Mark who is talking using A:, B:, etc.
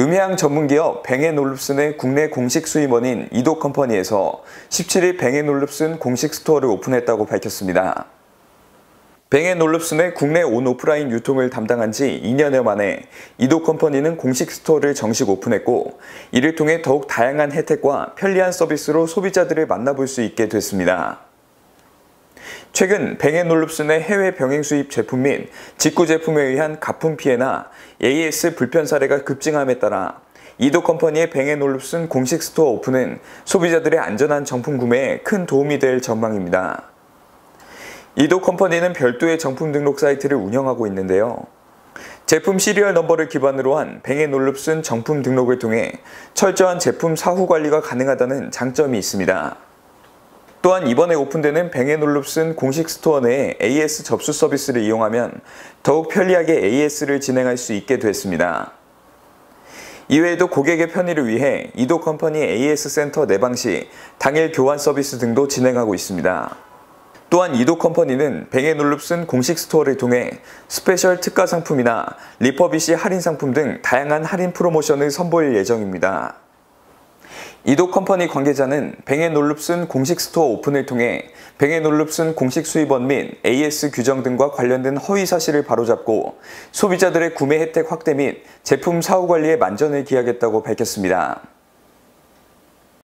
A: 음향 전문기업 뱅앤올룹슨의 국내 공식 수임원인 이도컴퍼니에서 17일 뱅앤올룹슨 공식 스토어를 오픈했다고 밝혔습니다. 뱅앤올룹슨의 국내 온 오프라인 유통을 담당한 지 2년여 만에 이도컴퍼니는 공식 스토어를 정식 오픈했고 이를 통해 더욱 다양한 혜택과 편리한 서비스로 소비자들을 만나볼 수 있게 됐습니다. 최근 벵앤올룹슨의 해외 병행 수입 제품 및 직구 제품에 의한 가품 피해나 AS 불편 사례가 급증함에 따라 이도 컴퍼니의 벵앤올룹슨 공식 스토어 오픈은 소비자들의 안전한 정품 구매에 큰 도움이 될 전망입니다. 이도 컴퍼니는 별도의 정품 등록 사이트를 운영하고 있는데요. 제품 시리얼 넘버를 기반으로 한벵앤올룹슨 정품 등록을 통해 철저한 제품 사후 관리가 가능하다는 장점이 있습니다. 또한 이번에 오픈되는 뱅앤올룹슨 공식 스토어 내에 AS 접수 서비스를 이용하면 더욱 편리하게 AS를 진행할 수 있게 됐습니다. 이외에도 고객의 편의를 위해 이도 컴퍼니 AS 센터 내방 시 당일 교환 서비스 등도 진행하고 있습니다. 또한 이도 컴퍼니는 뱅앤올룹슨 공식 스토어를 통해 스페셜 특가 상품이나 리퍼비시 할인 상품 등 다양한 할인 프로모션을 선보일 예정입니다. 이도 컴퍼니 관계자는 뱅앤 놀룹슨 공식 스토어 오픈을 통해 뱅앤 놀룹슨 공식 수입원 및 AS 규정 등과 관련된 허위 사실을 바로잡고 소비자들의 구매 혜택 확대 및 제품 사후 관리에 만전을 기하겠다고 밝혔습니다.